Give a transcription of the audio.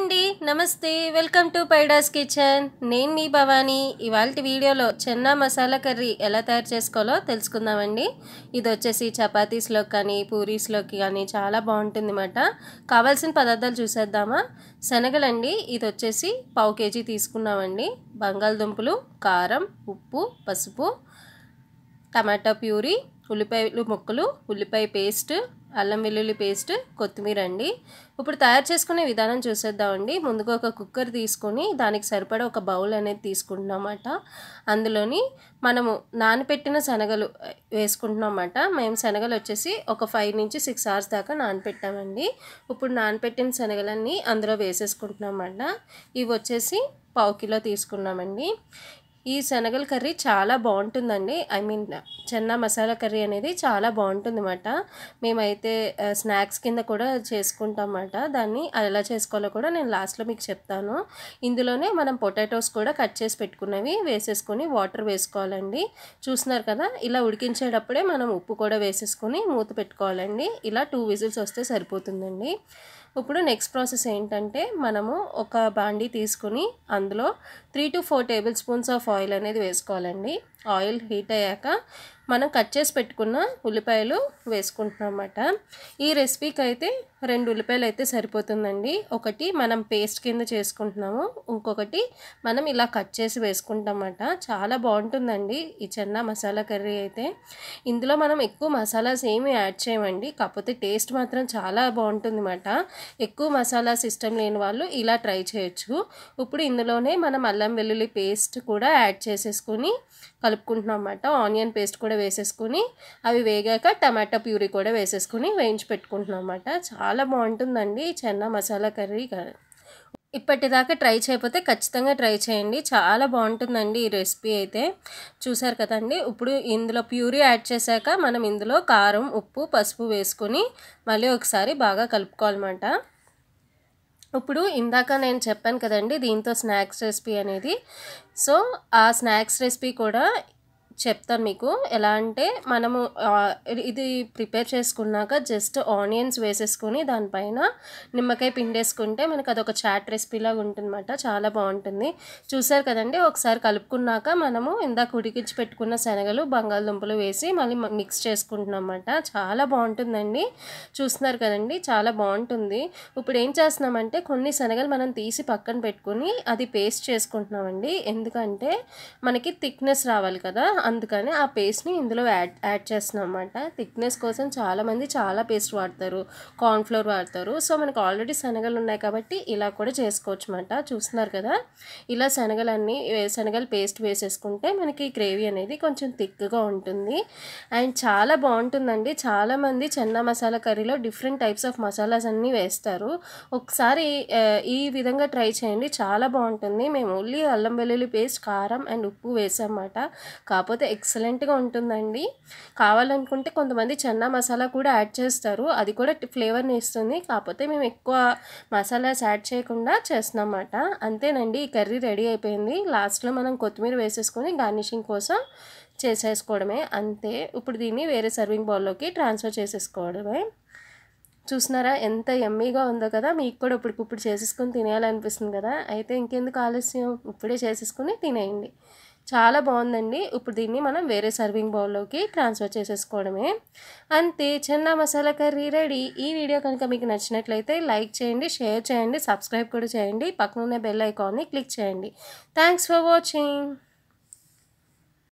అండి నమస్తే welcome to పైడాస్ kitchen నేను మీ భవానీ ఇవాళ వీడియోలో చిన్న మసాలా కర్రీ ఎలా తయారు చేసుకోవాలో తెలుసుకుందామండి ఇది వచ్చేసి చపాతీస్లోకి కానీ పూరీస్లోకి కానీ చాలా బాగుంటుంది అన్నమాట కావాల్సిన పదార్థాలు చూసేద్దామా శనగలండి ఇది వచ్చేసి పావు కేజీ తీసుకున్నామండి బంగాళదుంపలు కారం ఉప్పు పసుపు టమాటా ప్యూరీ ఉల్లిపాయలు ముక్కలు ఉల్లిపాయ పేస్ట్ అల్లం వెల్లుల్లి పేస్ట్ కొత్తిమీర అండి ఇప్పుడు తయారు చేసుకునే విధానం చూసేద్దామండి ముందుగా ఒక కుక్కర్ తీసుకొని దానికి సరిపడా ఒక బౌల్ అనేది తీసుకుంటున్నామాట అందులోని మనము నానపెట్టిన శనగలు వేసుకుంటున్నామాట మేము శనగలు వచ్చేసి ఒక ఫైవ్ నుంచి సిక్స్ అవర్స్ దాకా నానపెట్టామండి ఇప్పుడు నానపెట్టిన శనగలన్నీ అందులో వేసేసుకుంటున్నామాట ఇవి వచ్చేసి పావు కిలో తీసుకున్నామండి ఈ శనగల కర్రీ చాలా బాగుంటుందండి I mean chana masala curry అనేది చాలా బాగుంటుంది అన్నమాట మేమైతే స్నాక్స్ కింద కూడా చేసుకుంటాం అన్నమాట దాన్ని ఎలా చేసుకోవాలో కూడా నేను లాస్ట్లో మీకు చెప్తాను ఇందులోనే మనం పొటాటోస్ కూడా కట్ చేసి పెట్టుకున్నవి వేసేసుకొని వాటర్ వేసుకోవాలండి చూస్తున్నారు కదా ఇలా ఉడికించేటప్పుడే మనం ఉప్పు కూడా వేసేసుకొని మూత పెట్టుకోవాలండి ఇలా టూ విజిల్స్ వస్తే సరిపోతుందండి ఇప్పుడు నెక్స్ట్ ప్రాసెస్ ఏంటంటే మనము ఒక బాండీ తీసుకుని అందులో three to four tablespoons of oil అనేది వేసుకోవాలండి ఆయిల్ హీట్ అయ్యాక మనం కట్ చేసి పెట్టుకున్న ఉల్లిపాయలు వేసుకుంటున్నాం అన్నమాట ఈ రెసిపీకి అయితే రెండు ఉల్లిపాయలు అయితే సరిపోతుందండి ఒకటి మనం పేస్ట్ కింద చేసుకుంటున్నాము ఇంకొకటి మనం ఇలా కట్ చేసి వేసుకుంటామన్నమాట చాలా బాగుంటుందండి ఈ చిన్న మసాలా కర్రీ అయితే ఇందులో మనం ఎక్కువ మసాలాస్ ఏమి యాడ్ చేయమండి కాకపోతే టేస్ట్ మాత్రం చాలా బాగుంటుంది అన్నమాట ఎక్కువ మసాలా సిస్టమ్ లేని వాళ్ళు ఇలా ట్రై చేయొచ్చు ఇప్పుడు ఇందులోనే మనం అల్లం వెల్లుల్లి పేస్ట్ కూడా యాడ్ చేసేసుకుని కలుపుకుంటున్నాం అన్నమాట ఆనియన్ పేస్ట్ కూడా వేసేసుకుని అవి వేగాక టమాటా ప్యూరీ కూడా వేసేసుకుని వేయించి పెట్టుకుంటున్నాం అనమాట చాలా బాగుంటుందండి చెన్న మసాలా కర్రీ ఇప్పటిదాకా ట్రై చేయకపోతే ఖచ్చితంగా ట్రై చేయండి చాలా బాగుంటుందండి ఈ రెసిపీ అయితే చూసారు కదండి ఇప్పుడు ఇందులో ప్యూరీ యాడ్ చేశాక మనం ఇందులో కారం ఉప్పు పసుపు వేసుకొని మళ్ళీ ఒకసారి బాగా కలుపుకోవాలన్నమాట ఇప్పుడు ఇందాక నేను చెప్పాను కదండి దీంతో స్నాక్స్ రెసిపీ అనేది సో ఆ స్నాక్స్ రెసిపీ కూడా చెప్తాను మీకు ఎలా అంటే మనము ఇది ప్రిపేర్ చేసుకున్నాక జస్ట్ ఆనియన్స్ వేసేసుకుని దానిపైన నిమ్మకాయ పిండేసుకుంటే మనకు అదొక చాట్ రెసిపీలాగా ఉంటుందన్నమాట చాలా బాగుంటుంది చూసారు కదండి ఒకసారి కలుపుకున్నాక మనము ఇందాక ఉడికించి పెట్టుకున్న శనగలు బంగాళదుంపలు వేసి మళ్ళీ మిక్స్ చేసుకుంటున్నాం అన్నమాట చాలా బాగుంటుందండి చూస్తున్నారు కదండి చాలా బాగుంటుంది ఇప్పుడు ఏం చేస్తున్నామంటే కొన్ని శనగలు మనం తీసి పక్కన పెట్టుకుని అది పేస్ట్ చేసుకుంటున్నామండి ఎందుకంటే మనకి థిక్నెస్ రావాలి కదా అందుకని ఆ పేస్ట్ని ఇందులో యాడ్ యాడ్ చేస్తున్నాం అనమాట థిక్నెస్ కోసం చాలామంది చాలా పేస్ట్ వాడతారు కార్న్ఫ్లోర్ వాడతారు సో మనకు ఆల్రెడీ శనగలు ఉన్నాయి కాబట్టి ఇలా కూడా చేసుకోవచ్చు అనమాట చూస్తున్నారు కదా ఇలా శనగలన్నీ శనగలు పేస్ట్ వేసేసుకుంటే మనకి గ్రేవీ అనేది కొంచెం థిక్గా ఉంటుంది అండ్ చాలా బాగుంటుందండి చాలామంది చిన్న మసాలా కర్రీలో డిఫరెంట్ టైప్స్ ఆఫ్ మసాలాస్ అన్నీ వేస్తారు ఒకసారి ఈ విధంగా ట్రై చేయండి చాలా బాగుంటుంది మేము ఓన్లీ అల్లం వెల్లుల్లి పేస్ట్ కారం అండ్ ఉప్పు వేసామన్నమాట కాకపోతే కాకపోతే ఎక్సలెంట్గా ఉంటుందండి కావాలనుకుంటే కొంతమంది చన్నా మసాలా కూడా యాడ్ చేస్తారు అది కూడా ఫ్లేవర్ని ఇస్తుంది కాకపోతే మేము ఎక్కువ మసాలాస్ యాడ్ చేయకుండా చేస్తున్నాం అన్నమాట అంతేనండి ఈ కర్రీ రెడీ అయిపోయింది లాస్ట్లో మనం కొత్తిమీర వేసేసుకొని గార్నిషింగ్ కోసం చేసేసుకోవడమే అంతే ఇప్పుడు దీన్ని వేరే సర్వింగ్ బౌల్లోకి ట్రాన్స్ఫర్ చేసేసుకోవడమే చూసినారా ఎంత ఎమ్మీగా ఉందో కదా మీకు కూడా ఇప్పుడు చేసేసుకొని తినేయాలనిపిస్తుంది కదా అయితే ఇంకెందుకు ఆలస్యం ఇప్పుడే చేసేసుకుని తినేయండి చాలా బాగుందండి ఇప్పుడు దీన్ని మనం వేరే సర్వింగ్ బౌల్లోకి ట్రాన్స్ఫర్ చేసేసుకోవడమే అంతే చిన్న మసాలా కర్రీ రెడీ ఈ వీడియో కనుక మీకు నచ్చినట్లయితే లైక్ చేయండి షేర్ చేయండి సబ్స్క్రైబ్ కూడా చేయండి పక్కన ఉన్న బెల్ ఐకాన్ని క్లిక్ చేయండి థ్యాంక్స్ ఫర్ వాచింగ్